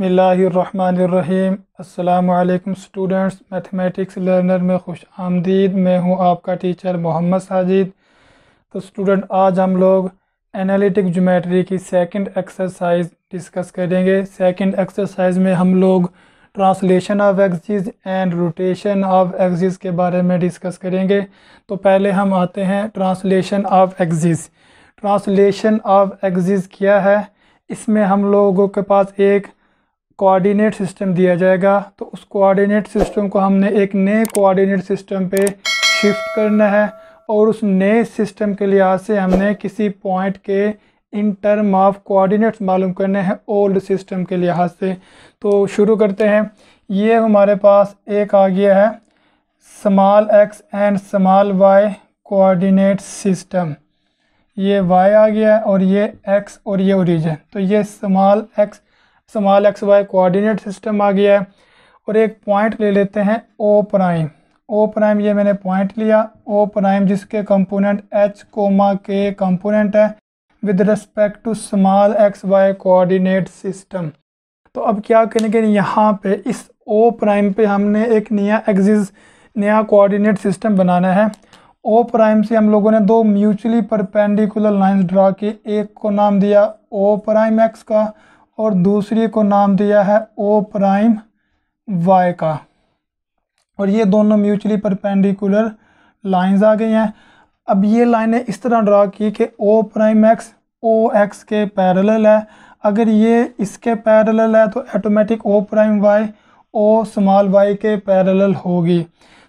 बसमीम् अलैक्म students mathematics learner में खुश आमदीद मैं हूँ आपका टीचर मोहम्मद साजिद तो स्टूडेंट आज हम लोग एनालिटिक जोमेट्री की सेकंड एक्सरसाइज डिस्कस करेंगे सेकंड एक्सरसाइज में हम लोग translation of axis and rotation of axis के बारे में डिस्कस करेंगे तो पहले हम आते हैं translation of axis translation of axis क्या है इसमें हम लोगों के पास एक कोऑर्डिनेट सिस्टम दिया जाएगा तो उस कोऑर्डिनेट सिस्टम को हमने एक नए कोऑर्डिनेट सिस्टम पे शिफ्ट करना है और उस नए सिस्टम के लिहाज से हमने किसी पॉइंट के इन टर्म ऑफ कोऑर्डिनेट्स मालूम करने हैं ओल्ड सिस्टम के लिहाज से तो शुरू करते हैं ये हमारे पास एक आ गया है small X and small Y coordinate system ये वाई आ गया है और ये एक्स और ये ओरिजिन तो ये small X small x Y coordinate system आ गया है और एक पॉइंट ले लेते हैं ओ प्राइम ओ प्राइम ये मैंने पॉइंट लिया ओ प्राइम जिसके component H comma K component है with respect to small x Y coordinate system तो अब क्या करेंगे यहाँ पे इस ओ प्राइम पे हमने एक नया एक्सिस नया कोऑर्डिनेट सिस्टम बनाना है ओ प्राइम से हम लोगों ने दो म्यूचुअली परपेंडिकुलर लाइंस ड्रा की एक को नाम दिया ओ प्राइम एक्स का और दूसरी को नाम दिया है ओ प्राइम वाई का और ये दोनों म्यूचुअली परपेंडिकुलर लाइंस आ गई हैं अब ये लाइनें इस तरह ड्रा की कि O prime X O X के पैरेलल है अगर ये इसके पैरेलल है तो automatic O prime Y O small Y के पैरेलल होगी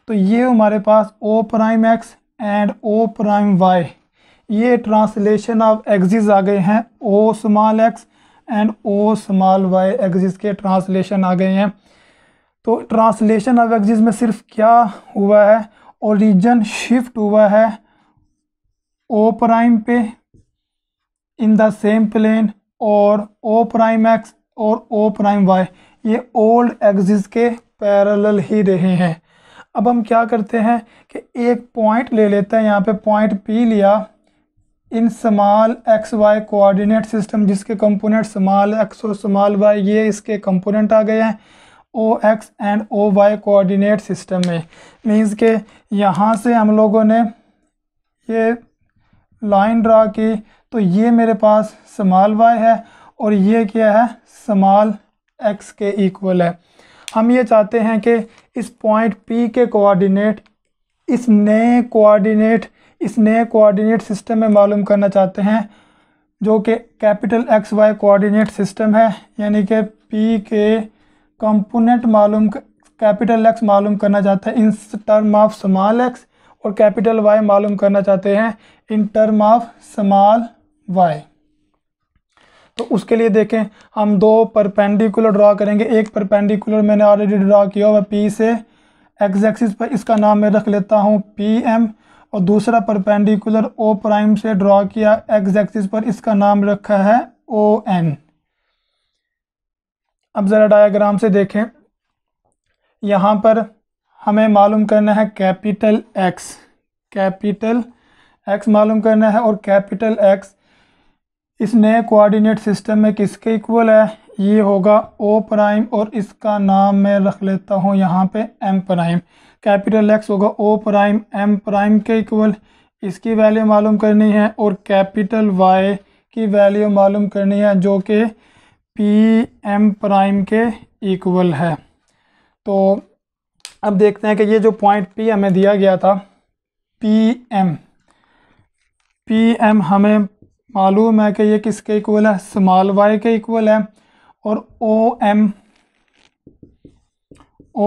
तो ये हमारे पास O prime X and O prime Y ये ट्रांसलेशन ऑफ एक्सिस आ गए हैं O small x and O small Y axis के ट्रांसलेशन आ गए हैं तो ट्रांसलेशन ऑफ एग्जिस में सिर्फ क्या हुआ है ओरिजन शिफ्ट हुआ है ओ प्राइम पे इन द सेम प्लेन और ओ प्राइम एक्स और ओ प्राइम वाई ये ओल्ड एग्जिस के पैरेलल ही रहे हैं अब हम क्या करते हैं कि एक पॉइंट ले लेते हैं यहाँ पे पॉइंट पी लिया in small X Y coordinate system जिसके कंपोनेंट समाल एक्स और समाल वाई ये इसके कंपोनेंट आ गए हैं O X and O Y coordinate system में मीन्स के यहाँ से हम लोगों ने ये लाइन ड्रा की तो ये मेरे पास समाल वाई है और ये क्या है समाल एक्स के इक्वल है हम ये चाहते हैं कि इस पॉइंट पी के कोऑर्डिनेट इस नए कोऑर्डिनेट इस नए कोऑर्डिनेट सिस्टम में मालूम करना चाहते हैं जो कि capital X Y coordinate system है यानी कि पी के कंपोनेंट मालूम कैपिटल एक्स मालूम करना चाहते हैं in term of small x और कैपिटल वाई मालूम करना चाहते हैं in term of small Y तो उसके लिए देखें हम दो परपेंडिकुलर ड्रा करेंगे एक परपेंडिकुलर मैंने ऑलरेडी ड्रा किया हुआ पी से एक्स एक्सिस पर इसका नाम मैं रख लेता हूँ पी एम और दूसरा परपेंडिकुलर ओ प्राइम से ड्रॉ किया एक्स एक्सिस पर इसका नाम रखा है ओ एन अब ज़रा डायग्राम से देखें यहाँ पर हमें मालूम करना है कैपिटल एक्स कैपिटल एक्स मालूम करना है और कैपिटल एक्स इस नए कोऑर्डिनेट सिस्टम में किसके इक्वल है ये होगा ओ प्राइम और इसका नाम मैं रख लेता हूँ यहाँ पे एम प्राइम कैपिटल एक्स होगा ओ प्राइम एम प्राइम के इक्वल इसकी वैल्यू मालूम करनी है और कैपिटल वाई की वैल्यू मालूम करनी है जो कि पी एम प्राइम के इक्वल है तो अब देखते हैं कि ये जो पॉइंट पी हमें दिया गया था पी एम पी एम हमें मालूम है कि ये किसके इक्वल है स्मॉल वाई के इक्वल है और O M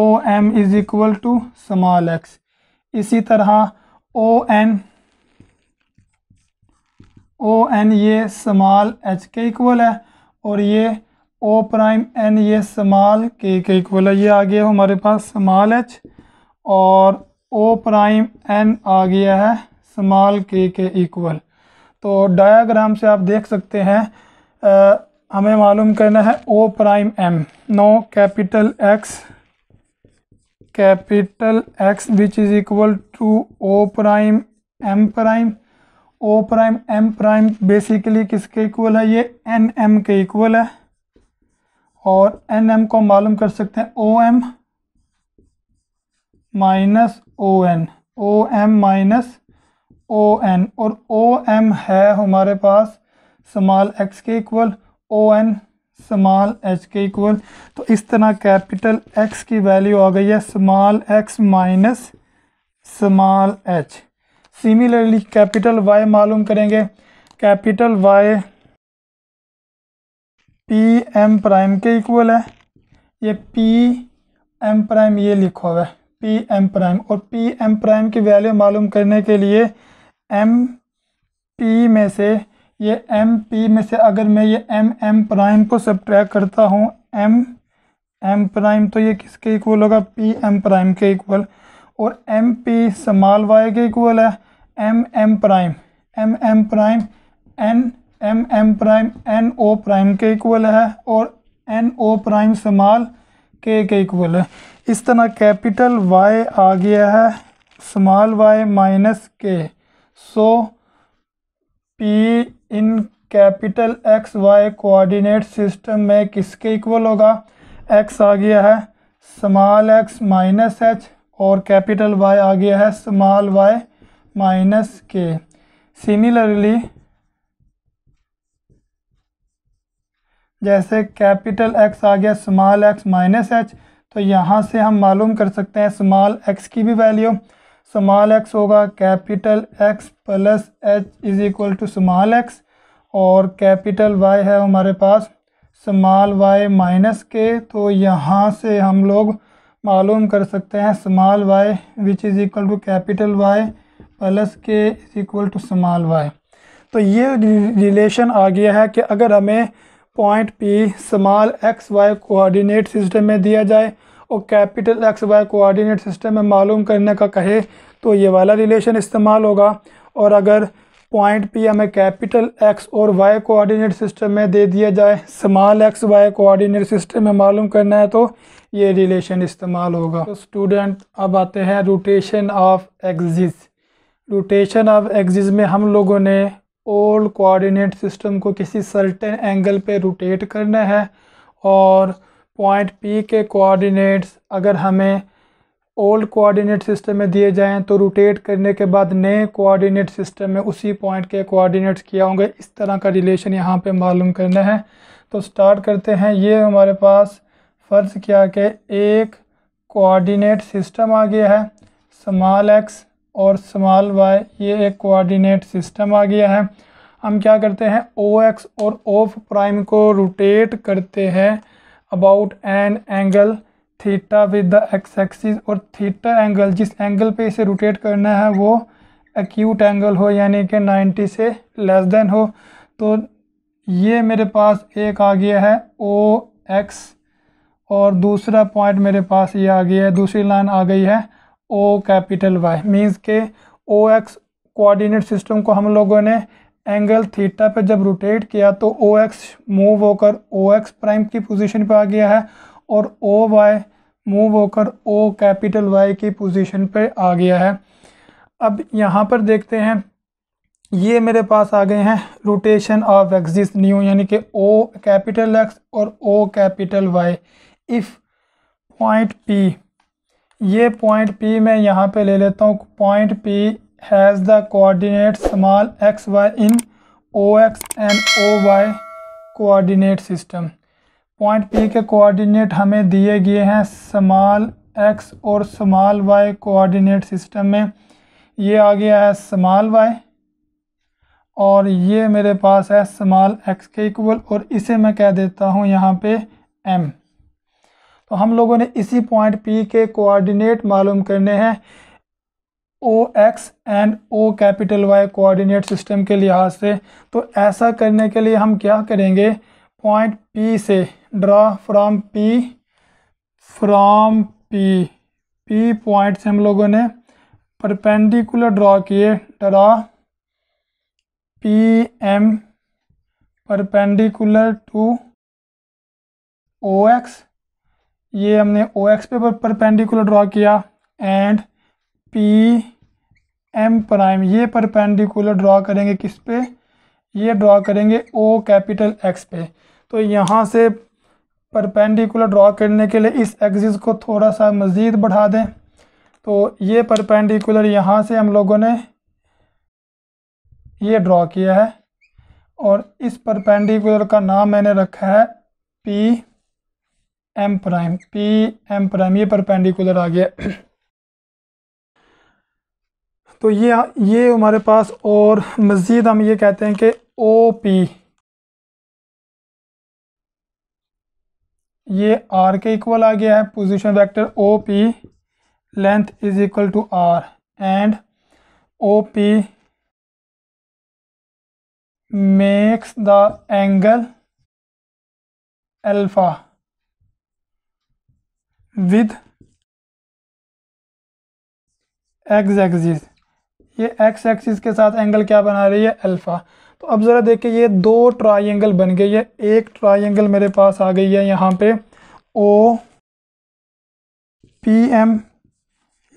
O M is equal to small X इसी तरह ओ एन ओ एन ये स्मॉल एच के इक्वल है और ये ओ प्राइम एन ये स्मॉल के के इक्वल है ये आ गया हमारे पास स्मॉल एच और ओ प्राइम एन आ गया है स्मॉल के के इक्वल तो डायाग्राम से आप देख सकते हैं आ, हमें मालूम करना है O prime M no capital X capital X which is equal to O prime M prime O prime M prime basically किसके इक्वल है ये एन एम के इक्वल है और एन एम को मालूम कर सकते हैं O M minus O N O M minus O N और ओ एम है हमारे पास स्मॉल एक्स के equal O N small H के इक्वल तो इस तरह कैपिटल एक्स की वैल्यू आ गई है small x minus small H similarly capital Y मालूम करेंगे capital Y P M prime के इक्वल है ये पी एम प्राइम ये लिखा हुआ है पी एम प्राइम और पी एम प्राइम की वैल्यू मालूम करने के लिए एम पी में से ये एम पी में से अगर मैं ये एम एम प्राइम को सब करता हूँ एम एम प्राइम तो ये किसके इक्वल होगा पी एम प्राइम के इक्वल और एम पी समाल वाई के इक्वल है M M prime M M prime N M M prime N O prime के इक्वल है और एन ओ प्राइम समाल के के इक्वल है इस तरह कैपिटल वाई आ गया है small Y minus K so P in capital X Y coordinate system में किसके इक्वल होगा एक्स आ गया है स्मॉल एक्स माइनस एच और कैपिटल वाई आ गया है small Y minus K similarly जैसे कैपिटल एक्स आ गया स्मॉल एक्स माइनस एच तो यहाँ से हम मालूम कर सकते हैं स्मॉल एक्स की भी वैल्यू स्मॉल एक्स होगा capital X plus H is equal to small x और कैपिटल वाई है हमारे पास स्मॉल वाई माइनस के तो यहाँ से हम लोग मालूम कर सकते हैं small Y which is equal to capital Y plus K is equal to small Y तो ये रिलेशन आ गया है कि अगर हमें point P small x Y coordinate system में दिया जाए और capital X Y coordinate system में मालूम करने का कहे तो ये वाला रिलेशन इस्तेमाल होगा और अगर पॉइंट पी हमें कैपिटल एक्स और वाई कोऑर्डिनेट सिस्टम में दे दिया जाए small x Y coordinate system में मालूम करना है तो ये रिलेशन इस्तेमाल होगा तो स्टूडेंट अब आते हैं rotation of axis rotation of axis में हम लोगों ने ओल्ड कोऑर्डिनेट सिस्टम को किसी सर्टेन एंगल पे रोटेट करना है और पॉइंट पी के कोऑर्डिनेट्स अगर हमें ओल्ड कोऑर्डिनेट सिस्टम में दिए जाएं तो रोटेट करने के बाद नए कोऑर्डिनेट सिस्टम में उसी पॉइंट के कोऑर्डिनेट्स किया होंगे इस तरह का रिलेशन यहाँ पे मालूम करना है तो स्टार्ट करते हैं ये हमारे पास फ़र्ज़ किया कि एक कोऑर्डिनेट सिस्टम आ गया है स्मॉल एक्स और स्मॉल वाई ये एक कोऑर्डिनेट सिस्टम आ गया है हम क्या करते हैं ओ एक्स और ओ प्राइम को रोटेट करते हैं about an angle theta with the X axis और थीटा एंगल जिस एंगल पे इसे रोटेट करना है वो एक्यूट एंगल हो यानी कि 90 से लेस देन हो तो ये मेरे पास एक आ गया है ओ एक्स और दूसरा पॉइंट मेरे पास ये आ गया है दूसरी लाइन आ गई है ओ कैपिटल वाई मींस के ओ एक्स कोऑर्डिनेट सिस्टम को हम लोगों ने एंगल थीटा पे जब रोटेट किया तो ओ एक्स मूव होकर ओ एक्स प्राइम की पोजीशन पे आ गया है और ओ वाई मूव होकर ओ कैपिटल वाई की पोजीशन पे आ गया है अब यहाँ पर देखते हैं ये मेरे पास आ गए हैं रोटेशन ऑफ एक्सिस न्यू यानी कि ओ कैपिटल एक्स और O capital Y if point P ये पॉइंट पी मैं यहाँ पे ले लेता हूँ point P has the coordinates small y in ox and oy coordinate system point P के कोऑर्डिनेट हमें दिए गए हैं small एक्स और small वाई coordinate सिस्टम में ये आ गया है small वाई और ये मेरे पास है स्मॉल एक्स के इक्वल और इसे मैं कह देता हूँ यहाँ पे एम तो हम लोगों ने इसी पॉइंट पी के कोऑर्डिनेट मालूम करने हैं O X and O capital Y coordinate system के लिहाज से तो ऐसा करने के लिए हम क्या करेंगे पॉइंट पी से draw from P from P P point से हम लोगों ने परपेंडिकुलर ड्रा किए draw P M perpendicular to O X ये हमने ओ एक्स पे परपेंडिकुलर ड्रा किया एंड पी एम प्राइम ये परपेंडिकुलर ड्रॉ करेंगे किस पे ये ड्रॉ करेंगे ओ कैपिटल एक्स पे तो यहाँ से परपेंडिकुलर ड्रॉ करने के लिए इस एक्सिस को थोड़ा सा मज़ीद बढ़ा दें तो ये परपेंडिकुलर यहाँ से हम लोगों ने ये ड्रॉ किया है और इस परपेंडिकुलर का नाम मैंने रखा है P M prime P M prime ये परपेंडिकुलर आ गया तो ये ये हमारे पास और मज़ीद हम ये कहते हैं कि ओ पी ये आर के इक्वल आ गया है position vector O P length is equal to R and O P makes the angle alpha with X axis ये एक्स एक्सिस के साथ एंगल क्या बना रही है अल्फ़ा तो अब ज़रा देखिए ये दो ट्राइंगल बन गई है एक ट्राइंगल मेरे पास आ गई है यहाँ पे ओ पी एम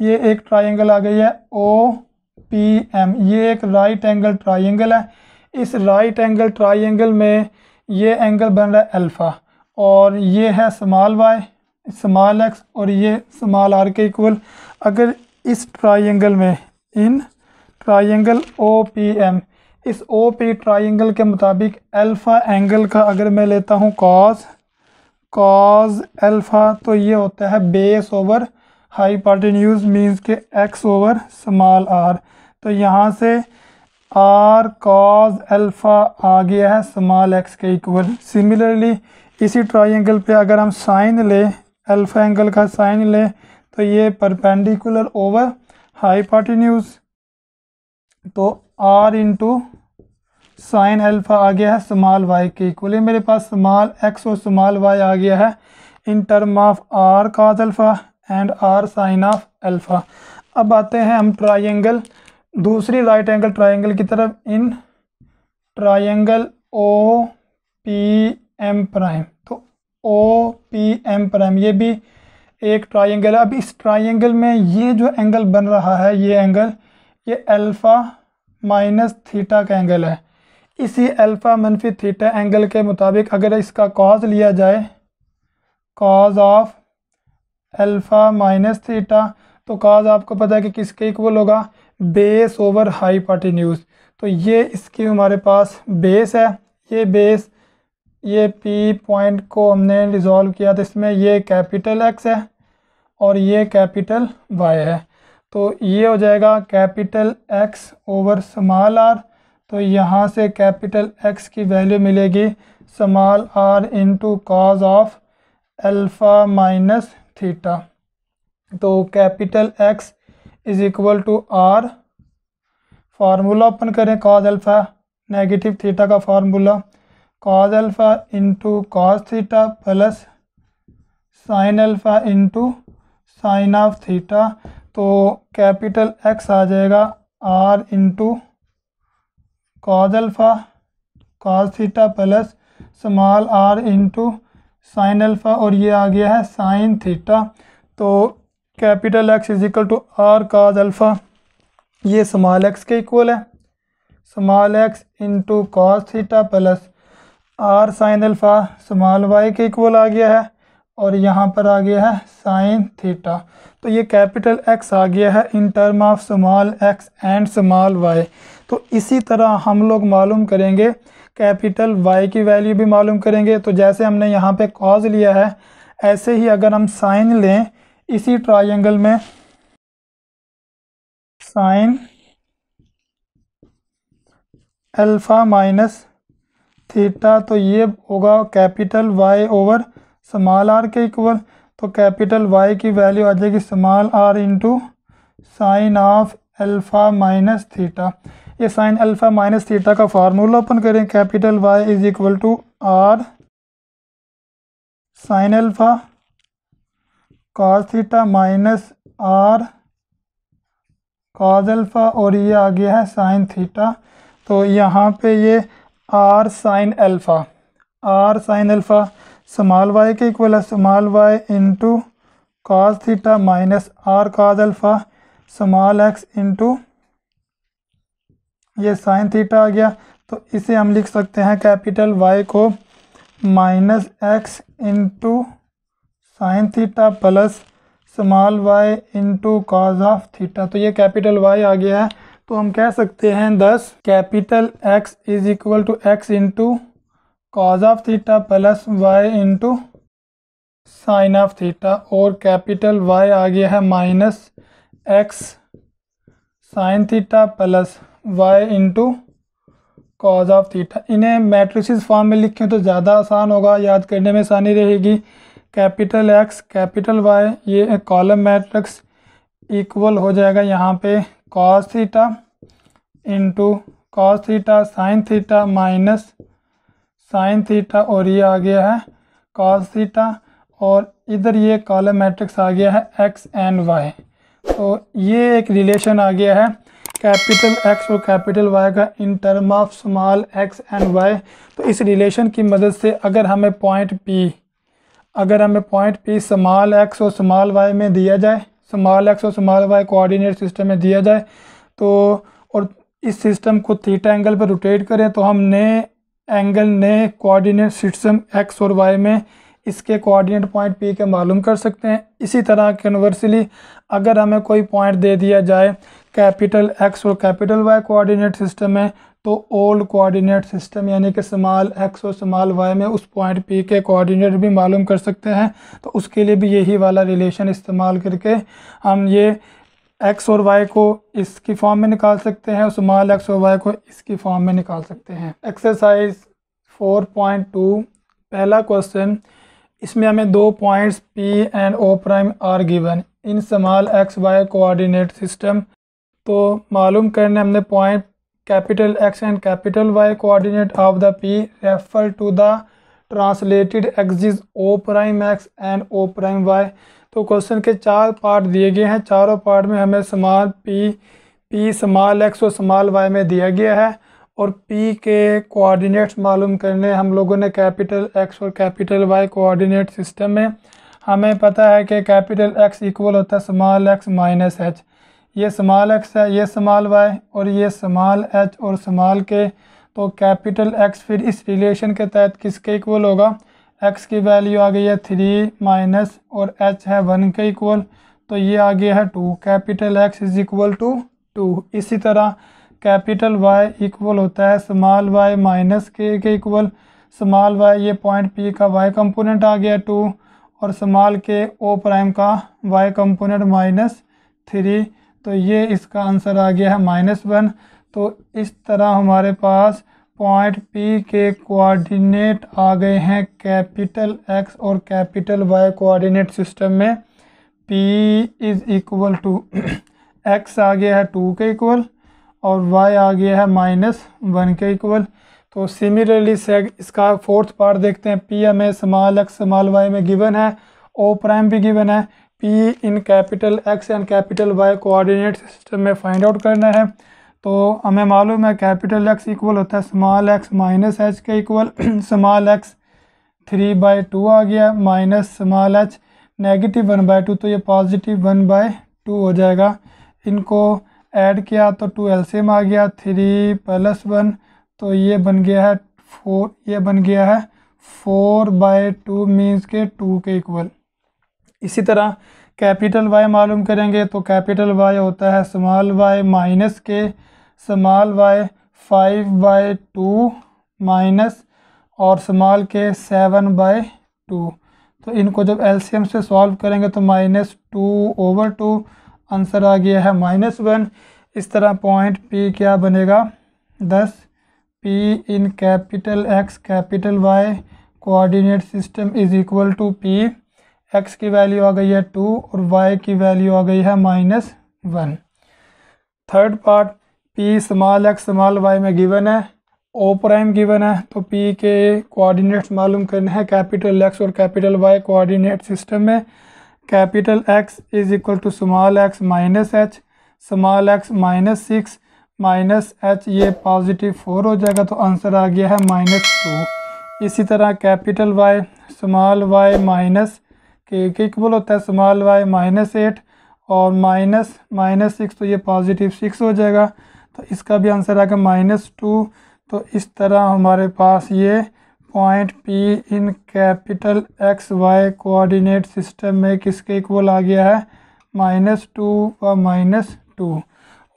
ये एक ट्राइंगल आ गई है ओ पी एम ये एक राइट एंगल ट्राइंगल है इस राइट एंगल ट्राइंगल में ये एंगल बन रहा है अल्फ़ा और ये है स्मॉल वाई स्मॉल एक्स और ये स्मॉल आर के इक्वल अगर इस ट्राइंगल में in triangle O P M इस ओ पी ट्राइंगल के मुताबिक अल्फ़ा एंगल का अगर मैं लेता हूँ कॉज कॉज अल्फ़ा तो ये होता है base over hypotenuse means के एक्स ओवर स्मॉल आर तो यहाँ से आर कॉज अल्फ़ा आ गया है स्मॉल एक्स के इक्वल सिमिलरली इसी ट्राइंगल पे अगर हम साइन लें अल्फ़ा एंगल का साइन लें तो ये परपेंडिकुलर ओवर हाई पार्टीन्यूज़ तो आर इंटू साइन एल्फ़ा आ गया है स्मॉल वाई के इक्वली मेरे पास स्मॉल एक्स और स्मॉल वाई आ गया है in term of R cos alpha and R sine of alpha अब आते हैं हम ट्राइंगल दूसरी राइट एंगल ट्राइंगल की तरफ in triangle O P M prime तो ओ पी एम प्राइम ये भी एक ट्राइंगल है अब इस ट्राइंगल में ये जो एंगल बन रहा है ये एंगल ये अल्फ़ा माइनस थीटा का एंगल है इसी अल्फ़ा मनफी थीटा एंगल के मुताबिक अगर इसका कॉज लिया जाए cos of alpha minus theta तो कॉज आपको पता है कि किसके इक्वल होगा बेस ओवर हाई न्यूज तो ये इसकी हमारे पास बेस है ये बेस ये पी पॉइंट को हमने रिजॉल्व किया तो इसमें ये कैपिटल एक्स है और ये कैपिटल वाई है तो ये हो जाएगा capital X over small R तो यहाँ से कैपिटल एक्स की वैल्यू मिलेगी small R into cos of alpha minus theta तो capital X is equal to R formula open करें कॉज अल्फ़ा नेगेटिव थीटा का formula cos alpha into cos theta plus sine alpha into sine of theta तो capital X आ जाएगा R into cos alpha cos theta plus small R into sine alpha और ये आ गया है sine theta तो capital X is equal to R cos alpha ये स्मॉल एक्स के इक्वल है small X into cos theta plus R sine alpha small Y के इक्वल आ गया है और यहाँ पर आ गया है साइन थीटा तो ये कैपिटल एक्स आ गया है in term of small x and small Y तो इसी तरह हम लोग मालूम करेंगे कैपिटल वाई की वैल्यू भी मालूम करेंगे तो जैसे हमने यहाँ पे कॉज लिया है ऐसे ही अगर हम साइन लें इसी ट्रायंगल में साइन अल्फ़ा माइनस थीटा तो ये होगा capital Y over small R के इक्वल तो कैपिटल वाई की वैल्यू आ जाएगी small R into sine of alpha minus theta ये साइन अल्फ़ा माइनस थीटा का फार्मूला ओपन करें capital Y is equal to R sine alpha cos theta minus R cos alpha और ये आ गया है साइन थीटा तो यहाँ पे ये R sine alpha R sine alpha small Y के इक्वल है small Y into cos theta minus R cos alpha small X into ये साइन थीटा आ गया तो इसे हम लिख सकते हैं कैपिटल वाई को minus X into sine theta plus small Y into cos of theta तो ये कैपिटल वाई आ गया है तो हम कह सकते हैं thus capital X is equal to X into cos of theta plus Y into sine of theta और कैपिटल वाई आ गया है minus X sine theta plus Y into cos of theta इन्हें मैट्रिसेस फॉर्म में लिखें तो ज़्यादा आसान होगा याद करने में आसानी रहेगी कैपिटल एक्स कैपिटल वाई ये कॉलम मैट्रिक्स इक्वल हो जाएगा यहाँ पे cos theta into cos theta sine theta minus sine theta और ये आ गया है कॉस थीटा और इधर ये कॉलम मैट्रिक्स आ गया है एक्स एंड वाई तो ये एक रिलेशन आ गया है कैपिटल एक्स और कैपिटल वाई का in term of small x and Y तो इस रिलेशन की मदद से अगर हमें पॉइंट पी अगर हमें पॉइंट पी स्मॉल एक्स और स्मॉल वाई में दिया जाए स्मॉल एक्स और स्मॉल वाई कोऑर्डिनेट सिस्टम में दिया जाए तो और इस सिस्टम को थीटा एंगल पर रोटेट करें तो हमने एंगल ने कोऑर्डिनेट सिस्टम एक्स और वाई में इसके कोऑर्डिनेट पॉइंट पी के मालूम कर सकते हैं इसी तरह कन्वर्सली अगर हमें कोई पॉइंट दे दिया जाए कैपिटल एक्स और कैपिटल वाई कोऑर्डिनेट सिस्टम में तो ओल्ड कोऑर्डिनेट सिस्टम यानी कि स्मॉल एक्स और स्मॉल वाई में उस पॉइंट पी के कोऑर्डिनेट भी मालूम कर सकते हैं तो उसके लिए भी यही वाला रिलेशन इस्तेमाल करके हम ये एक्स और वाई को इसकी फॉर्म में निकाल सकते हैं स्मॉल एक्स और वाई को इसकी फॉर्म में निकाल सकते हैं एक्सरसाइज 4.2 पहला क्वेश्चन इसमें हमें दो points P and O prime are given in small x Y coordinate system तो मालूम करने हमने point capital X and capital Y coordinate of the P refer to the translated axis O prime X and O prime Y तो question के चार part दिए गए हैं चारों पार्ट में हमें small P P small X और स्मॉल वाई में दिया गया है और पी के कोऑर्डिनेट्स मालूम करने हम लोगों ने कैपिटल एक्स और कैपिटल वाई कोऑर्डिनेट सिस्टम में हमें पता है कि कैपिटल एक्स इक्वल होता है स्मॉल एक्स माइनस एच ये स्मॉल एक्स है ये स्मॉल वाई और ये स्मॉल एच और स्मॉल के तो कैपिटल एक्स फिर इस रिलेशन के तहत किसके इक्वल होगा एक्स की वैल्यू आ गई है थ्री माइनस और एच है वन के इक्वल तो ये आ गया है two capital X is equal to two इसी तरह कैपिटल वाई इक्वल होता है स्मॉल वाई माइनस के के इक्वल स्मॉल वाई ये पॉइंट पी का वाई कंपोनेंट आ गया टू और स्मॉल के ओ प्राइम का वाई कंपोनेंट माइनस थ्री तो ये इसका आंसर आ गया है माइनस वन तो इस तरह हमारे पास पॉइंट पी के कोऑर्डिनेट आ गए हैं कैपिटल एक्स और कैपिटल वाई कोऑर्डिनेट सिस्टम में P is equal to X आ गया है टू के इक्वल और वाई आ गया है माइनस वन के इक्वल तो सिमिलरली से इसका फोर्थ पार्ट देखते हैं पी हमें स्मॉल एक्स स्मॉल वाई में गिवन है ओ प्राइम भी गिवन है P in capital X and capital Y coordinate system में फाइंड आउट करना है तो हमें मालूम है कैपिटल एक्स इक्वल होता है स्मॉल एक्स माइनस एच के equal small X three by two आ गया minus small H negative one by two तो ये पॉजिटिव वन बाई टू हो जाएगा इनको ऐड किया तो टू एल्सियम आ गया थ्री प्लस वन तो ये बन गया है फोर ये बन गया है फोर बाय टू मीन्स के टू के इक्वल इसी तरह कैपिटल वाई मालूम करेंगे तो कैपिटल वाई होता है small Y minus K small by five by two minus और समाल के सेवन बाय टू तो इनको जब एलसीएम से सॉल्व करेंगे तो minus two over two answer आ गया है माइनस वन इस तरह पॉइंट पी क्या बनेगा thus P in capital X capital Y coordinate system is equal to P x की वैल्यू आ गई है टू और वाई की वैल्यू आ गई है minus one third part P small x small Y में गिवन है ओ प्राइम गिवन है तो पी के कोऑर्डिनेट्स मालूम करने हैं कैपिटल एक्स और कैपिटल वाई कोऑर्डिनेट सिस्टम में capital X is equal to small x minus H small x minus six minus H ये पॉजिटिव फोर हो जाएगा तो आंसर आ गया है माइनस टू इसी तरह capital Y small Y minus K equal होता है स्मॉल वाई माइनस एट और माइनस माइनस सिक्स तो ये पॉजिटिव सिक्स हो जाएगा तो इसका भी आंसर आएगा माइनस टू तो इस तरह हमारे पास ये point P in capital X Y coordinate system में किसके इक्वल आ गया है माइनस टू व माइनस टू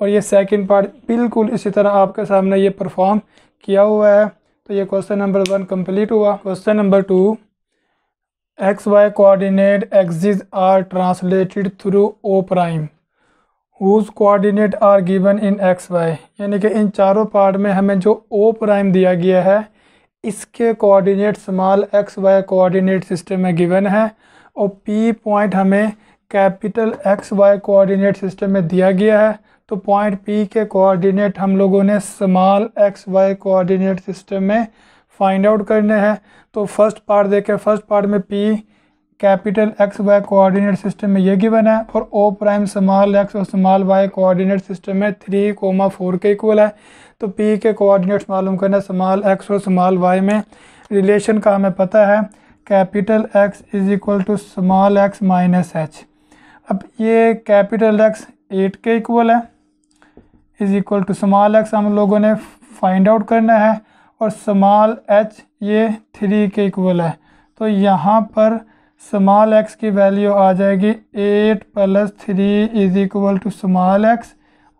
और ये सेकंड पार्ट बिल्कुल इसी तरह आपके सामने ये परफॉर्म किया हुआ है तो ये क्वेश्चन नंबर वन कंप्लीट हुआ question number two x Y coordinate axis are translated through O prime whose coordinate are given in X Y यानी कि इन चारों पार्ट में हमें जो ओ प्राइम दिया गया है इसके coordinate small x Y coordinate system में गिवन है और पी पॉइंट हमें capital X Y coordinate system में दिया गया है तो पॉइंट पी के कोऑर्डिनेट हम लोगों ने small x Y coordinate system में फाइंड आउट करने हैं तो फर्स्ट पार्ट देखें फर्स्ट पार्ट में P capital X Y coordinate system में ये गिवन है और ओ प्राइम स्मॉल एक्स और स्मॉल वाई कोऑर्डिनेट सिस्टम में थ्री कोमा फोर के इक्वल है तो पी के कोऑर्डिनेट्स मालूम करना स्मॉल एक्स और स्मॉल वाई में रिलेशन का हमें पता है capital X is equal to small x minus H अब ये कैपिटल एक्स एट के इक्वल है is equal to small X हम लोगों ने फाइंड आउट करना है और स्मॉल एच ये थ्री के इक्वल है तो यहाँ पर स्मॉल एक्स की वैल्यू आ जाएगी eight plus three is equal to small x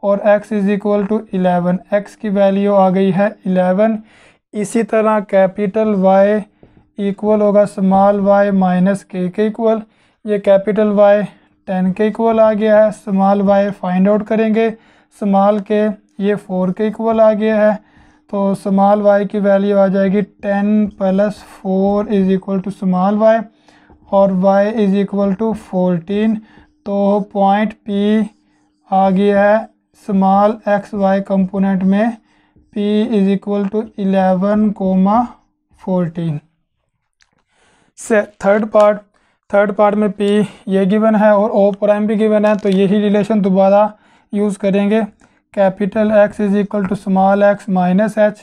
और X is equal to eleven X की वैल्यू आ गई है इलेवन इसी तरह कैपिटल वाई इक्वल होगा स्मॉल वाई माइनस के के इक्वल ये कैपिटल वाई टेन के इक्वल आ गया है स्मॉल वाई फाइंड आउट करेंगे स्मॉल के ये फोर के इक्वल आ गया है तो स्मॉल वाई की वैल्यू आ जाएगी ten plus four is equal to small Y और y is equal to fourteen तो पॉइंट P आ गया है स्मॉल एक्स वाई कंपोनेंट में P is equal to eleven comma fourteen से थर्ड पार्ट थर्ड पार्ट में P ये given है और O प्राइम भी गिवन है तो यही रिलेशन दोबारा यूज़ करेंगे capital X is equal to small x minus H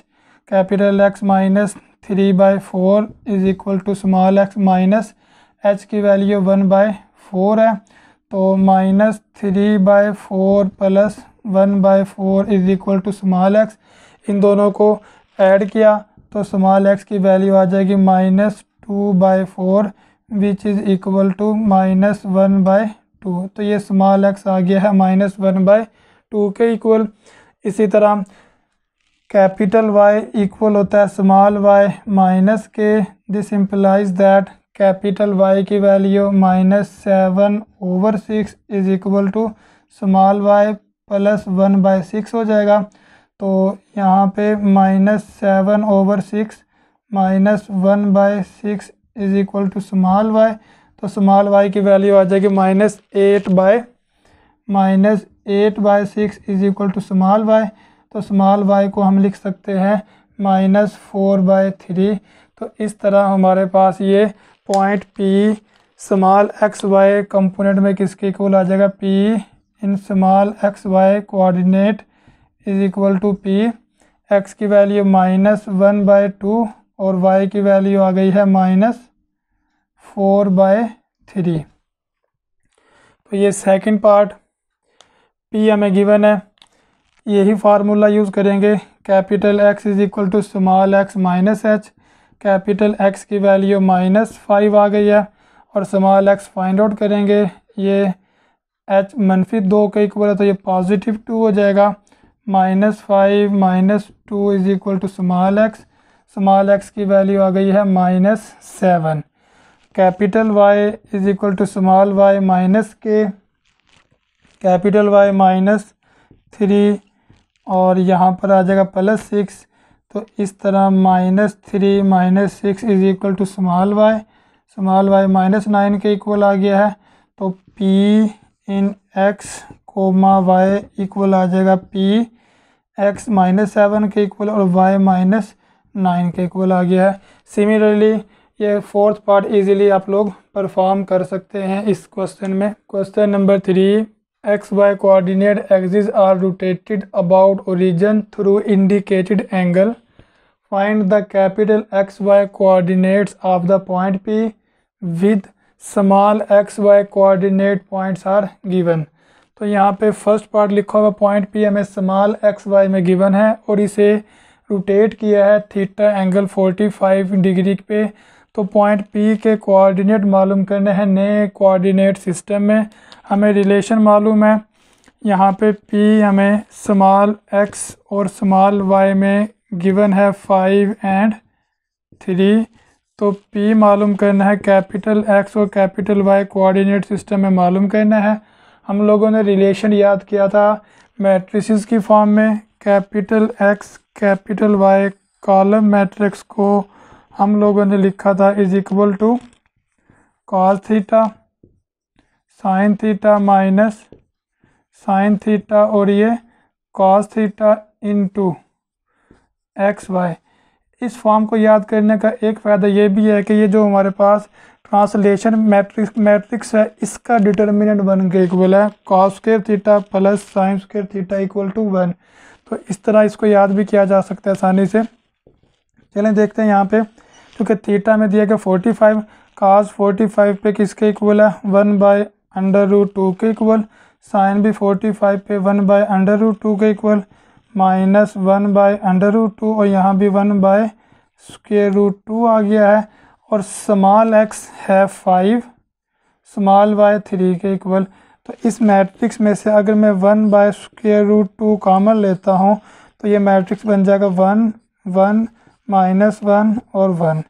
capital X minus three by four is equal to small x minus H की वैल्यू वन बाय फोर है तो minus three by four plus one by four is equal to small X इन दोनों को add किया तो small x की value आ जाएगी minus two by four which is equal to minus one by two तो ये स्मॉल एक्स आ गया है माइनस वन बाय टू के इक्वल इसी तरह कैपिटल वाई इक्वल होता है small Y minus K this implies that capital Y की value minus seven over six is equal to small Y plus one by six हो जाएगा तो यहाँ पे minus seven over six minus one by six is equal to small Y तो small Y की value आ जाएगी minus eight by minus eight by six is equal to small Y तो स्मॉल वाई को हम लिख सकते हैं माइनस फोर बाय थ्री तो इस तरह हमारे पास ये point P small x Y component में किसके इक्वल आ जाएगा P in small x Y coordinate is equal to P x की value minus one by two और वाई की वैल्यू आ गई है माइनस फोर बाय थ्री तो ये सेकंड पार्ट पी हमें गिवन है यही फार्मूला यूज़ करेंगे capital X is equal to small x minus H capital X की वैल्यू माइनस फाइव आ गई है और स्मॉल एक्स फाइंड आउट करेंगे ये एच मनफी दो का इक्वल है तो ये पॉजिटिव टू हो जाएगा minus five minus two is equal to small x small x की वैल्यू आ गई है minus seven capital Y is equal to small Y minus k capital Y minus three और यहाँ पर आ जाएगा प्लस सिक्स तो इस तरह minus three minus six is equal to small y small Y minus nine के इक्वल आ गया है तो P in x comma y equal आ जाएगा पी एक्स माइनस सेवन के इक्वल और वाई माइनस नाइन के इक्वल आ गया है सिमिलरली ये फोर्थ पार्ट इजीली आप लोग परफॉर्म कर सकते हैं इस क्वेश्चन में question number three x Y coordinate axis are rotated about origin through indicated angle find the capital xy coordinates of the point p with small xy coordinate points are given तो यहाँ पे first part लिखा हुआ point P हमें small x y में given है और इसे रोटेट किया है थीटा एंगल 45 डिग्री पे तो पॉइंट पी के कोऑर्डिनेट मालूम करने हैं नए कोऑर्डिनेट सिस्टम में हमें रिलेशन मालूम है यहाँ पे पी हमें स्मॉल एक्स और स्मॉल वाई में गिवन है फाइव एंड थ्री तो पी मालूम करना है कैपिटल एक्स और कैपिटल वाई कोऑर्डिनेट सिस्टम में मालूम करना है हम लोगों ने रिलेशन याद किया था मैट्रिसेस की फॉर्म में capital X capital Y column matrix को हम लोगों ने लिखा था is equal to cos theta sine theta minus sine theta और ये cos theta into x y इस फॉर्म को याद करने का एक फ़ायदा ये भी है कि ये जो हमारे पास ट्रांसलेशन मैट्रिक्स मैट्रिक्स है इसका डिटर्मिनेंट बन के इक्वल है कॉस के थीटा प्लस साइंस के थीटा इक्वल टू वन तो इस तरह इसको याद भी किया जा सकता है आसानी से चलें देखते हैं यहाँ पे क्योंकि थीटा में दिया गया forty five cos forty five पे किसके इक्वल है one by under root two के इक्वल साइन भी फोर्टी फाइव पे one by under root two के equal minus one by under root two और यहाँ भी one by square root two आ गया है और स्मॉल एक्स है फाइव स्मॉल वाई थ्री के इक्वल तो इस मैट्रिक्स में से अगर मैं one by square root to common लेता हूँ तो ये मैट्रिक्स बन जाएगा वन वन माइनस वन और वन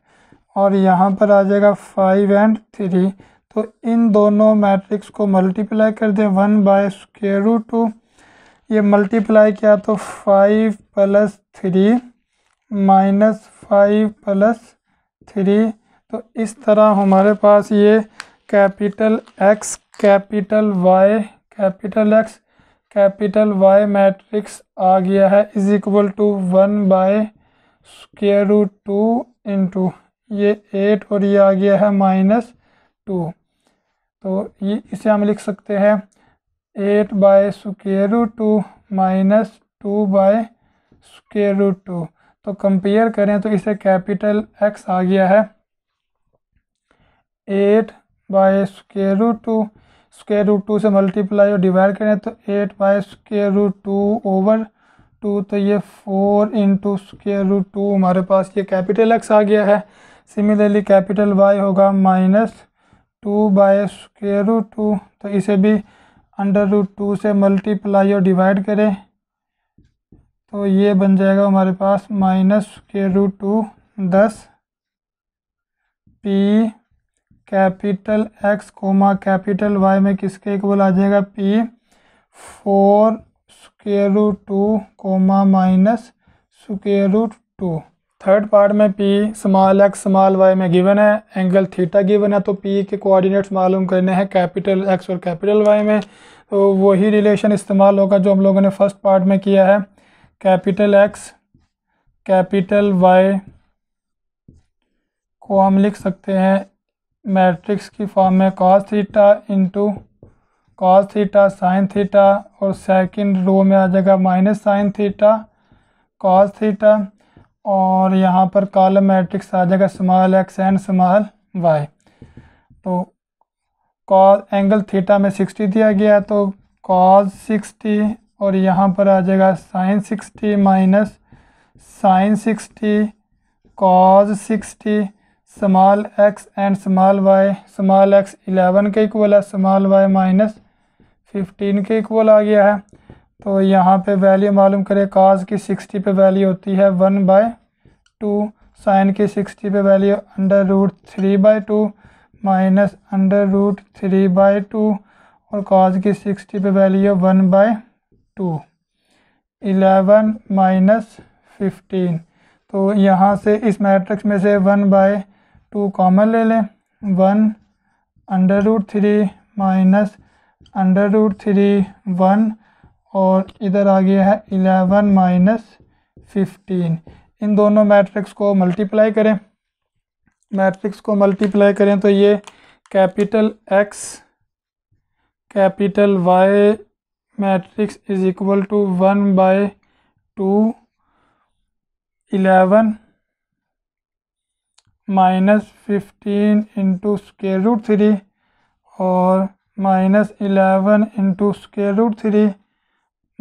और यहाँ पर आ जाएगा फाइव एंड थ्री तो इन दोनों मैट्रिक्स को मल्टीप्लाई कर दें one by square root two ये मल्टीप्लाई किया तो five plus three minus five plus three तो इस तरह हमारे पास ये capital X capital Y capital X capital Y matrix आ गया है is equal to one by square root two into ये एट और ये आ गया है माइनस टू तो ये इसे हम लिख सकते हैं eight by square root two minus two by square root two तो कंपेयर करें तो इसे कैपिटल एक्स आ गया है eight by square root two square root two से मल्टीप्लाई और डिवाइड करें तो eight by square root two over two तो ये four into square root two हमारे पास ये कैपिटल एक्स आ गया है सिमिलरली कैपिटल वाई होगा minus two by square root two तो इसे भी अंडर रूट टू से मल्टीप्लाई और डिवाइड करें तो ये बन जाएगा हमारे पास माइनस के रूट टू दस P capital X comma capital Y में किसके इक्वल आ जाएगा P four square root two comma minus square root two third part में P small x small Y में गिवन है एंगल थीटा गिवन है तो पी के कोऑर्डिनेट्स मालूम करने हैं कैपिटल एक्स और कैपिटल वाई में तो वही रिलेशन इस्तेमाल होगा जो हम लोगों ने फर्स्ट पार्ट में किया है कैपिटल एक्स कैपिटल वाई को हम लिख सकते हैं मैट्रिक्स की फॉर्म में cos theta into cos theta sine theta और सेकेंड रो में आ जाएगा minus sine theta cos theta और यहाँ पर कॉलम मैट्रिक्स आ जाएगा small x and small Y तो कॉज एंगल थीटा में सिक्सटी दिया गया तो कॉज सिक्सटी और यहाँ पर आ जाएगा sine sixty minus sine sixty cos sixty small x and small y small x 11 के इक्वल है स्मॉल वाई माइनस फिफ्टीन के इक्वल आ गया है तो यहाँ पे वैल्यू मालूम करें काज की सिक्सटी पे वैल्यू होती है वन बाय टू साइन की सिक्सटी पे value under root three by two minus under root three by two और काज की सिक्सटी पे value one by two eleven minus fifteen तो यहाँ से इस मैट्रिक्स में से वन बाय टू कॉमन ले लें one under root three minus under root three one और इधर आ गया है इलेवन माइनस फिफ्टीन इन दोनों मैट्रिक्स को मल्टीप्लाई करें मैट्रिक्स को मल्टीप्लाई करें तो ये capital X capital Y matrix is equal to one by two eleven minus fifteen into square root three और minus eleven into square root three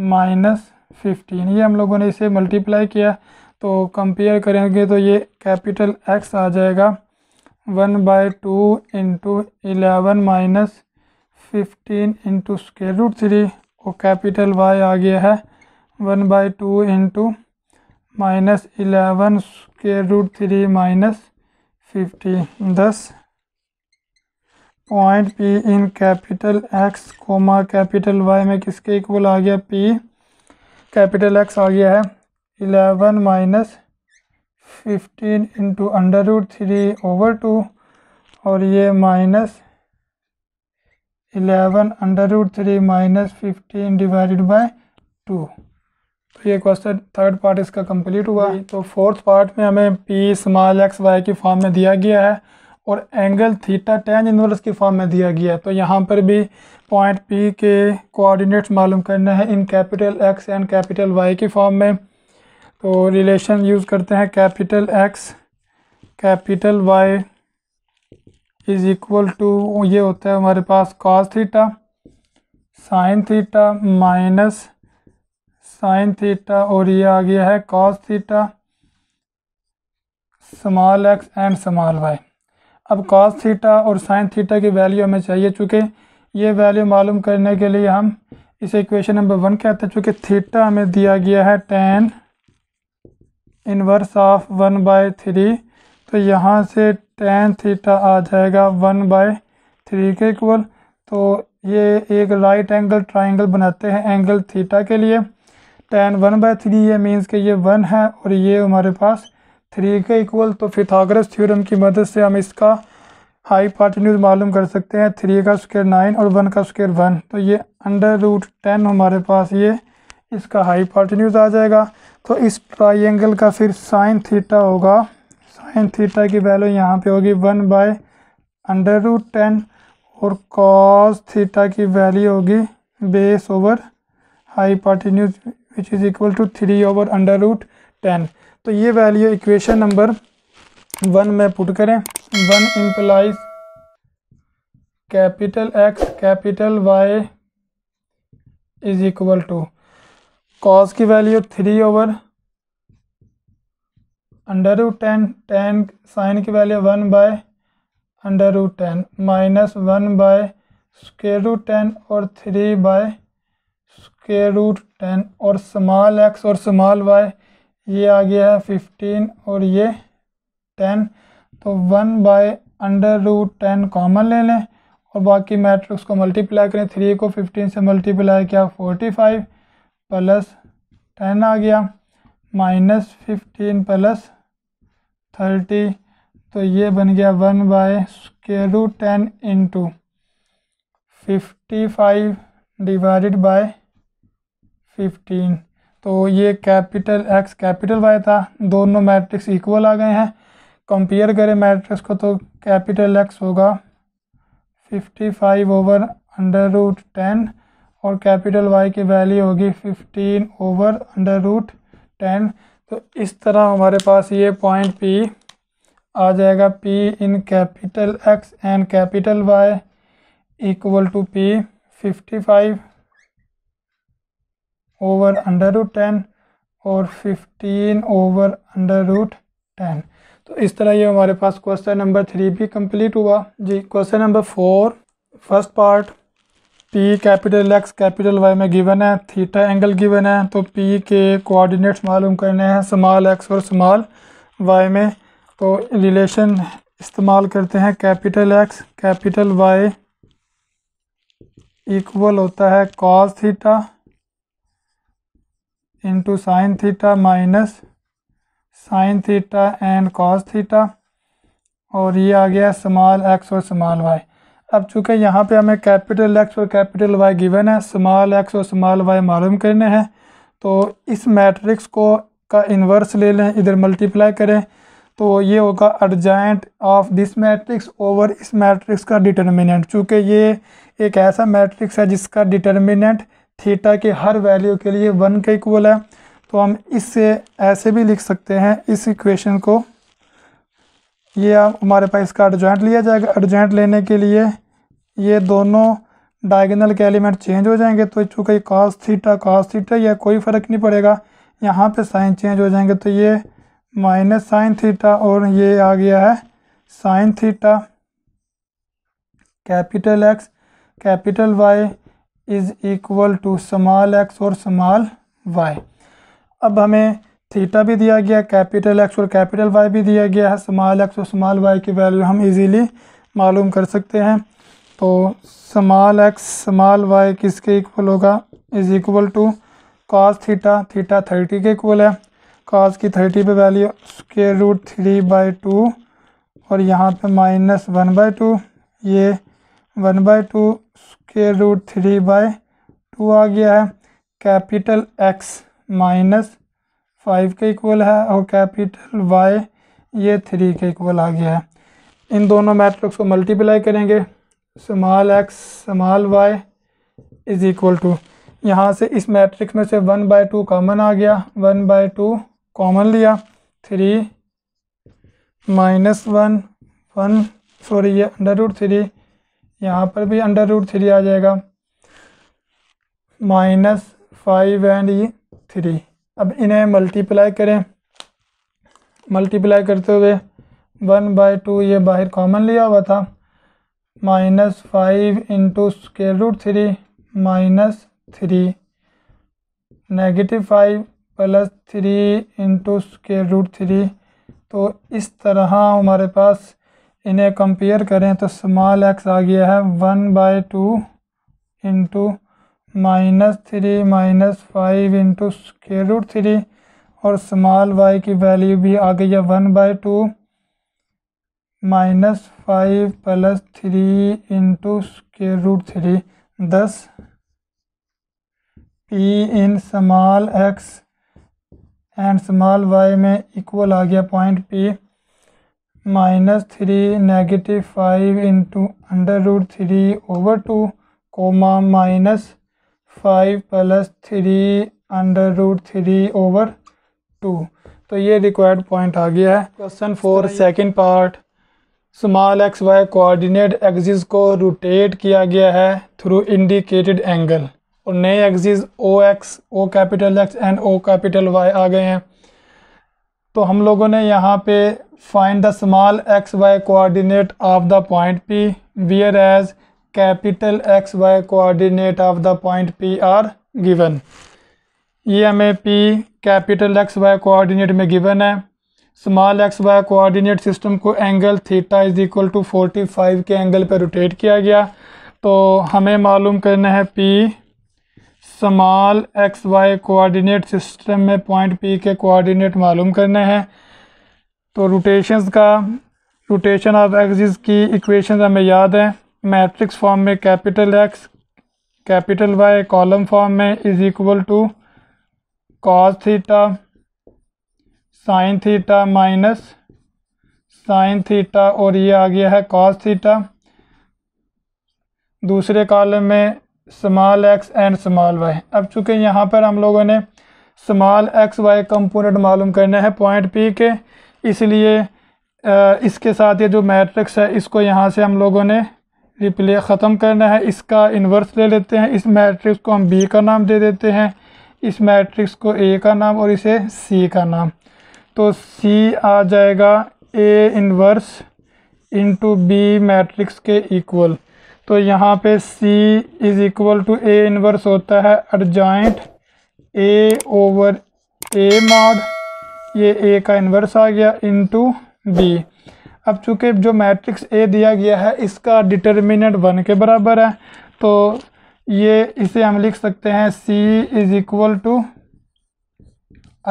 minus fifteen ये हम लोगों ने इसे मल्टीप्लाई किया तो कंपेयर करेंगे तो ये कैपिटल एक्स आ जाएगा one by two into eleven minus fifteen into square root three और कैपिटल वाई आ गया है one by two into minus eleven square root three minus fifty दस point P in capital X comma capital Y में किसके equal आ गया P capital X आ गया है eleven minus fifteen into under root three over two और ये minus eleven under root three minus fifteen divided by two तो ये क्वेश्चन थर्ड पार्ट इसका कंप्लीट हुआ तो फोर्थ पार्ट में हमें पी स्मॉल एक्स वाई की फॉर्म में दिया गया है और एंगल थीटा टेन इनवर्स के फॉर्म में दिया गया है तो यहाँ पर भी पॉइंट पी के कोऑर्डिनेट्स मालूम करना है in capital X and capital Y के फॉर्म में तो रिलेशन यूज़ करते हैं capital X capital Y is equal to ये होता है हमारे पास cos theta sine theta minus sine theta और ये आ गया है cos theta small x and small Y अब कॉस थीटा और साइन थीटा की वैल्यू हमें चाहिए चूँकि ये वैल्यू मालूम करने के लिए हम इसे इक्वेशन नंबर वन कहते हैं चूँकि थीटा हमें दिया गया है tan inverse of one by three तो यहाँ से टेन थीटा आ जाएगा वन बाई थ्री के इक्वल तो ये एक राइट एंगल ट्राइंगल बनाते हैं एंगल थीटा के लिए टेन वन बाई थ्री ये मीन्स कि ये वन है और ये हमारे पास थ्री के इक्वल तो फिथागरस थ्योरम की मदद से हम इसका हाई पार्टन्यूज मालूम कर सकते हैं थ्री का स्क्वेयर नाइन और वन का स्क्वेयर वन तो ये अंडर रूट टेन हमारे पास ये इसका हाई पार्टन्यूज आ जाएगा तो इस ट्राइंगल का फिर साइन थीटा होगा साइन थीटा की वैल्यू यहाँ पे होगी one by under root ten और कॉस थीटा की वैल्यू होगी base over hypotenuse which is equal to three over under root ten तो ये वैल्यू इक्वेशन नंबर वन में पुट करें one implies capital X capital Y is equal to cos की value three over under root ten ten sine की value one by under root ten minus one by square root ten और three by square root ten और small x और small Y ये आ गया है fifteen और ये टेन तो one by under root ten common ले लें और बाकी मैट्रिक्स को मल्टीप्लाई करें थ्री को फिफ्टीन से मल्टीप्लाई किया फोर्टी फाइव प्लस टेन आ गया माइनस फिफ्टीन प्लस थर्टी तो ये बन गया one by square root ten into fifty five divided by fifteen तो ये कैपिटल एक्स कैपिटल वाई था दोनों मैट्रिक्स इक्वल आ गए हैं कंपेयर करें मैट्रिक्स को तो कैपिटल एक्स होगा fifty five over under root ten और कैपिटल वाई की वैल्यू होगी fifteen over under root ten तो इस तरह हमारे पास ये पॉइंट पी आ जाएगा P in capital X and capital Y equal to P fifty five over under root ten और fifteen over under root ten तो इस तरह ये हमारे पास क्वेश्चन नंबर थ्री भी कंप्लीट हुआ जी question number four first part P capital X capital Y में गिवन है थीटा एंगल गिवन है तो पी के कोऑर्डिनेट्स मालूम करने हैं स्मॉल एक्स और स्मॉल वाई में तो रिलेशन इस्तेमाल करते हैं capital X capital Y equal होता है cos theta into sine theta minus sine theta and cos theta और ये आ गया स्मॉल एक्स और स्मॉल वाई अब चूँकि यहाँ पे हमें कैपिटल एक्स और कैपिटल वाई गिवन है स्मॉल एक्स और स्मॉल वाई मालूम करने हैं तो इस मैट्रिक्स को का इन्वर्स ले लें इधर मल्टीप्लाई करें तो ये होगा adjoint of this matrix over इस मैट्रिक्स का डिटर्मिनेंट चूँकि ये एक ऐसा मैट्रिक्स है जिसका डिटर्मिनेंट थीटा के हर वैल्यू के लिए वन का इक्वल है तो हम इससे ऐसे भी लिख सकते हैं इस इक्वेशन को ये हमारे पास इसका एडजॉइंट लिया जाएगा एडजॉइंट लेने के लिए ये दोनों डायगनल के एलिमेंट चेंज हो जाएंगे तो चूँकि कॉस थीटा कॉस थीटा या कोई फ़र्क नहीं पड़ेगा यहाँ पे साइन चेंज हो जाएंगे तो ये माइनस साइन थीटा और ये आ गया है sine theta capital X capital Y is equal to small x और स्मॉल वाई अब हमें थीटा भी दिया गया कैपिटल एक्स और कैपिटल वाई भी दिया गया है स्मॉल एक्स और स्मॉल वाई की वैल्यू हम इजीली मालूम कर सकते हैं तो स्मॉल एक्स स्मॉल वाई किसके इक्वल होगा is equal to cos theta theta thirty के इक्वल है कॉस की थर्टी पे value square root three by two और यहाँ पे माइनस वन बाई टू ये वन बाई टू के रूट थ्री बाय टू आ गया है कैपिटल एक्स माइनस फाइव के इक्वल है और कैपिटल वाई ये थ्री के इक्वल आ गया है इन दोनों मैट्रिक्स को मल्टीप्लाई करेंगे small x small Y is equal to यहाँ से इस मैट्रिक्स में से वन बाई टू कॉमन आ गया वन बाई टू कॉमन लिया three minus one one sorry ये अंडर रूट थ्री यहाँ पर भी अंडर रूट थ्री आ जाएगा माइनस फाइव एंड ये थ्री अब इन्हें मल्टीप्लाई करें मल्टीप्लाई करते हुए वन बाई टू ये बाहर कॉमन लिया हुआ था minus five into square root three minus three negative five plus three into square root three तो इस तरह हमारे पास इन्हें कंपेयर करें तो स्मॉल एक्स आ गया है one by two into minus three minus five into square root three और स्मॉल वाई की वैल्यू भी आ गई है one by two minus five plus three into square root three thus P in small x and small Y में equal आ गया point P minus three negative five into under root three over two comma minus five plus three under root three over two तो ये required point आ गया है question four second part small x Y coordinate axis को rotate किया गया है through indicated angle और नए axis O X O capital X and O capital Y आ गए हैं तो हम लोगों ने यहाँ पे the X Y coordinate of the point P whereas capital X Y coordinate of the point P are given ये हमें P capital X Y coordinate में गिवन है small x Y coordinate system को angle theta is equal to 45 के angle पर rotate किया गया तो हमें मालूम करना है P small x Y coordinate system में पॉइंट पी के कोआर्डिनेट मालूम करने हैं तो रोटेशंस का रोटेशन ऑफ एक्सिस की इक्वेशन हमें याद है मैट्रिक्स फॉर्म में capital X capital Y column form में is equal to cos theta sine theta minus sine theta और ये आ गया है कॉस थीटा दूसरे कॉलम में small x and small Y अब चूँकि यहाँ पर हम लोगों ने स्मॉल एक्स वाई कंपोनेंट मालूम करना है पॉइंट पी के इसलिए इसके साथ ये जो मैट्रिक्स है इसको यहाँ से हम लोगों ने रिप्ले ख़त्म करना है इसका इन्वर्स ले लेते हैं इस मैट्रिक्स को हम बी का नाम दे देते हैं इस मैट्रिक्स को ए का नाम और इसे सी का नाम तो सी आ जाएगा A inverse to B matrix के इक्वल तो यहाँ पे C is equal to A inverse होता है adjoint A over A mod ये ए का इन्वर्स आ गया टू बी अब चूँकि जो मैट्रिक्स ए दिया गया है इसका डिटर्मिनेंट वन के बराबर है तो ये इसे हम लिख सकते हैं C is equal to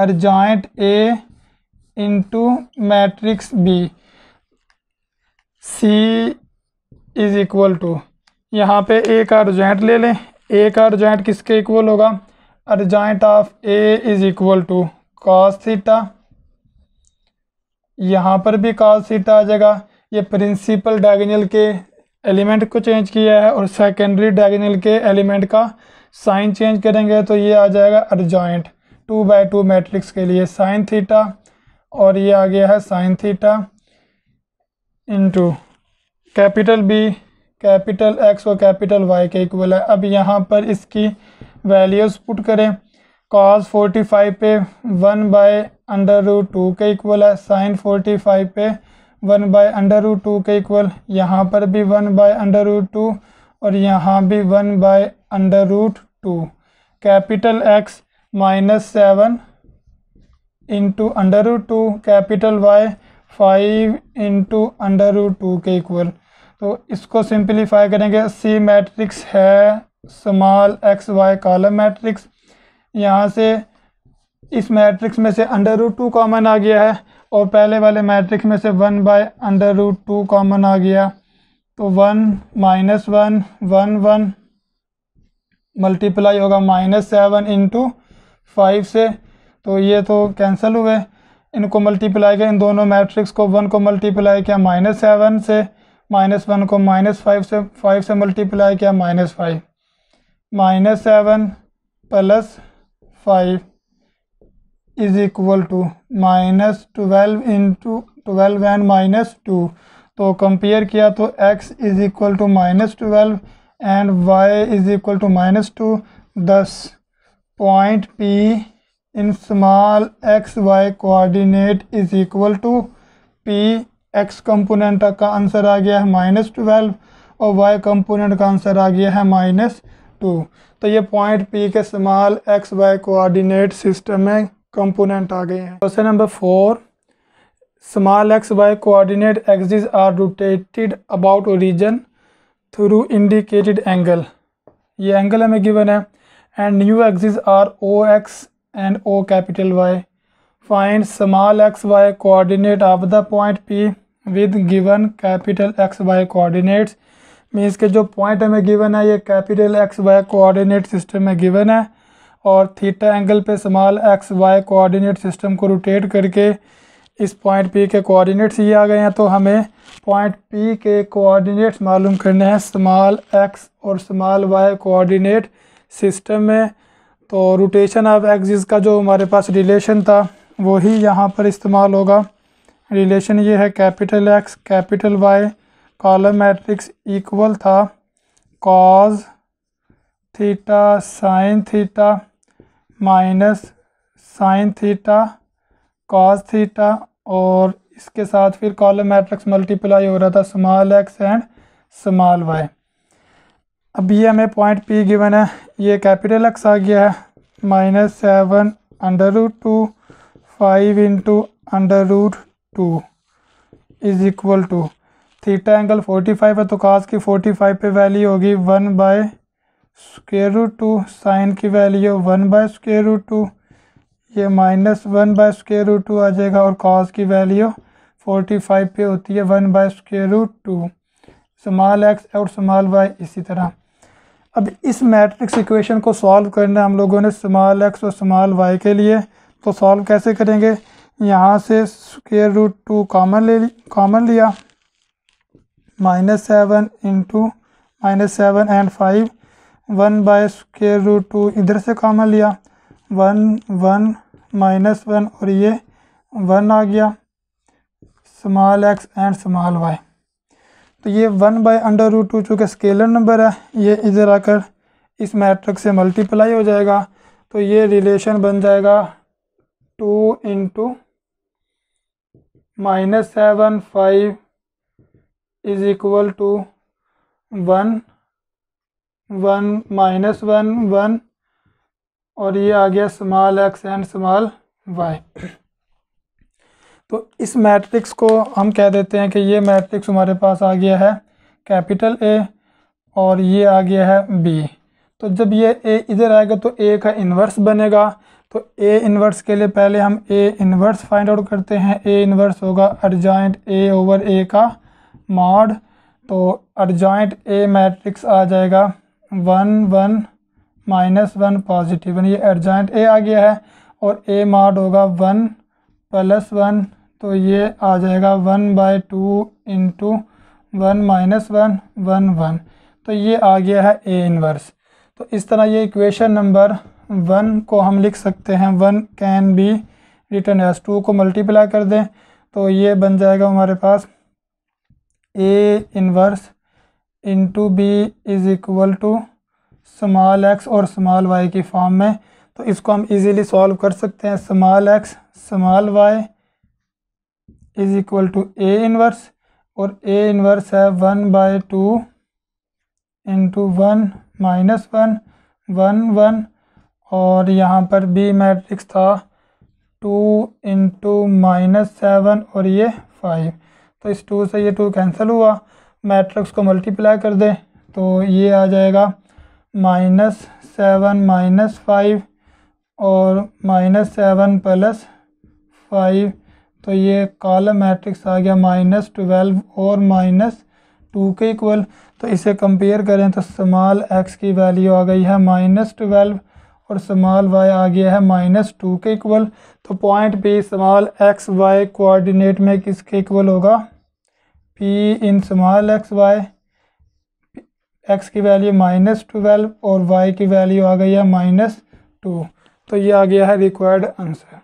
adjoint A into matrix B C is equal to यहाँ पे ए का अर्जेंट ले लें ए का अर्जेंट किसके इक्वल होगा adjoint of A is equal to cos theta यहाँ पर भी कॉस थीटा आ जाएगा ये प्रिंसिपल डायगोनल के एलिमेंट को चेंज किया है और सेकेंडरी डायगोनल के एलिमेंट का साइन चेंज करेंगे तो ये आ जाएगा adjoint two by two matrix के लिए साइन थीटा और ये आ गया है sine theta into capital B capital X और कैपिटल वाई के इक्वल है अब यहाँ पर इसकी वैल्यूज़ पुट करें फोर्टी 45 पे one by under root two के इक्वल है साइन 45 पे one by under root two के इक्वल यहाँ पर भी one by under root two और यहाँ भी one by under root two capital X minus seven into under root two capital Y five into under root two के equal तो इसको सिंपलीफाई करेंगे सी मैट्रिक्स है small x Y column matrix यहाँ से इस मैट्रिक्स में से अंडर रूट टू कॉमन आ गया है और पहले वाले मैट्रिक्स में से one by under root two common आ गया तो one minus one one one multiply होगा माइनस सेवन इंटू फाइव से तो ये तो कैंसिल हुए इनको मल्टीप्लाई किया इन दोनों मैट्रिक्स को वन को मल्टीप्लाई किया माइनस सेवन से माइनस वन को माइनस फाइव से फाइव से मल्टीप्लाई किया minus five minus seven plus five is equal to minus twelve into twelve and minus two तो कंपेयर किया तो x is equal to minus twelve and y is equal to minus two thus point P in small x Y coordinate is equal to P X component का answer आ गया है minus twelve और Y component का answer आ गया है minus two तो ये पॉइंट पी के इस्तेमाल एक्स वाई कोआर्डिनेट सिस्टम में कंपोनेंट आ गए हैं question number four small x Y coordinate axis are rotated about origin through indicated angle ये एंगल हमें गिवन है and new axis are O X and O capital Y find small x Y coordinate of the point P with given capital X Y coordinates means के जो point हमें given है ये capital X Y coordinate system में given है और theta angle पे small X Y coordinate system को रोटेट करके इस पॉइंट पी के कोऑर्डिनेट्स ये आ गए हैं तो हमें पॉइंट पी के कोऑर्डिनेट्स मालूम करने हैं समाल एक्स और समाल वाई कोऑर्डिनेट सिस्टम में तो रोटेशन ऑफ एक्सिस का जो हमारे पास रिलेशन था वही यहाँ पर इस्तेमाल होगा रिलेशन ये है capital X capital Y column matrix equal था cos theta sine theta minus sine theta cos theta और इसके साथ फिर कॉलम मैट्रिक्स मल्टीप्लाई हो रहा था small x and small Y अब ये हमें पॉइंट पी गिवन है ये कैपिटल एक्स आ गया है minus seven under root two five into under root two is equal to theta angle 45 है तो कास की 45 पे वैल्यू होगी one by square root two sine की value one by square root two ये minus one by square root two आ जाएगा और कास की वैल्यू फोर्टी फाइव पे होती है one by square root two small x और स्मॉल वाई इसी तरह अब इस मैट्रिक्स इक्वेशन को सॉल्व करना हम लोगों ने स्मॉल एक्स और स्मॉल वाई के लिए तो सॉल्व कैसे करेंगे यहाँ से स्केयर रूट टू कॉमन ले कॉमन लिया minus seven into minus seven and five one by square root two इधर से कामन लिया वन वन माइनस वन और ये वन आ गया small x and small Y तो ये one by under root two चूँकि स्केलर नंबर है ये इधर आकर इस मैट्रिक से मल्टीप्लाई हो जाएगा तो ये रिलेशन बन जाएगा two into minus seven five is equal to one one minus one one और ये आ गया small x and small Y तो इस मैट्रिक्स को हम कह देते हैं कि ये मैट्रिक्स हमारे पास आ गया है कैपिटल ए और ये आ गया है बी तो जब ये ए इधर आएगा तो ए का इन्वर्स बनेगा तो ए इन्वर्स के लिए पहले हम ए इन्वर्स फाइंड आउट करते हैं ए इन्वर्स होगा अर्जाइंट ए ओवर ए का मॉड तो एडजॉइंट ए मैट्रिक्स आ जाएगा one one minus one positive one ये एडजॉइंट ए आ गया है और ए मॉड होगा वन प्लस वन तो ये आ जाएगा one by two into one minus one one one तो ये आ गया है ए इनवर्स तो इस तरह ये इक्वेशन नंबर वन को हम लिख सकते हैं one can be written as two को मल्टीप्लाई कर दें तो ये बन जाएगा हमारे पास A inverse into B is equal to small x और स्मॉल वाई की फॉर्म में तो इसको हम इजीली सॉल्व कर सकते हैं small X small Y is equal to A inverse और ए इनवर्स है one by two into one minus one one one और यहाँ पर बी मैट्रिक्स था टू इंटू माइनस सेवन और ये फाइव तो इस टू से ये टू कैंसिल हुआ मैट्रिक्स को मल्टीप्लाई कर दें तो ये आ जाएगा माइनस सेवन माइनस फाइव और माइनस सेवन प्लस फाइव तो ये कॉलम मैट्रिक्स आ गया माइनस ट्वेल्व और माइनस टू के इक्वल तो इसे कंपेयर करें तो स्मॉल एक्स की वैल्यू आ गई है माइनस ट्वेल्व और स्मॉल वाई आ गया है माइनस टू के इक्वल तो point B small x Y coordinate में किसके इक्वल होगा P in small x y x की वैल्यू माइनस ट्वेल्व और वाई की वैल्यू आ गई है माइनस टू तो ये आ गया है रिक्वायर्ड आंसर